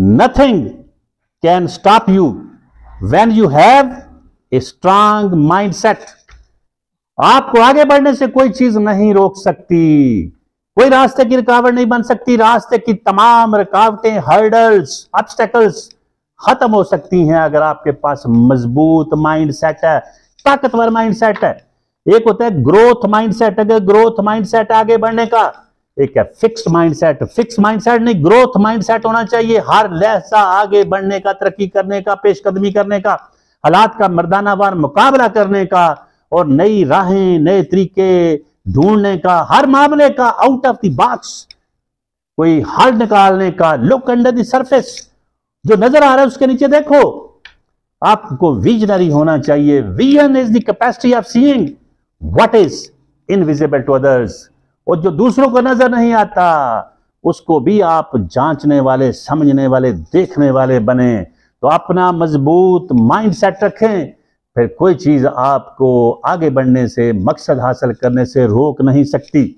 Nothing can stop you when you have a strong mindset. आपको आगे बढ़ने से कोई चीज नहीं रोक सकती कोई रास्ते की रुकावट नहीं बन सकती रास्ते की तमाम रुकावटें हर्डल्स ऑब्स्टेकल्स खत्म हो सकती हैं अगर आपके पास मजबूत माइंड सेट है ताकतवर माइंड सेट है एक होता है ग्रोथ माइंड सेट अगर ग्रोथ माइंड सेट आगे बढ़ने का एक है माइंडसेट फिक्स माइंडसेट नहीं ग्रोथ माइंडसेट होना चाहिए हर लहसा आगे बढ़ने का तरक्की करने का पेशकदमी करने का हालात का मर्दानावार मुकाबला करने का और नई राहें नए तरीके ढूंढने का हर मामले का आउट ऑफ द बॉक्स कोई हल निकालने का लुक अंडर द सरफेस जो नजर आ रहा है उसके नीचे देखो आपको विजनरी होना चाहिए vision is the capacity of seeing what is invisible to others और जो दूसरों को नजर नहीं आता उसको भी आप जांचने वाले समझने वाले देखने वाले बने तो अपना मजबूत माइंड सेट रखें फिर कोई चीज़ आपको आगे बढ़ने से मकसद हासिल करने से रोक नहीं सकती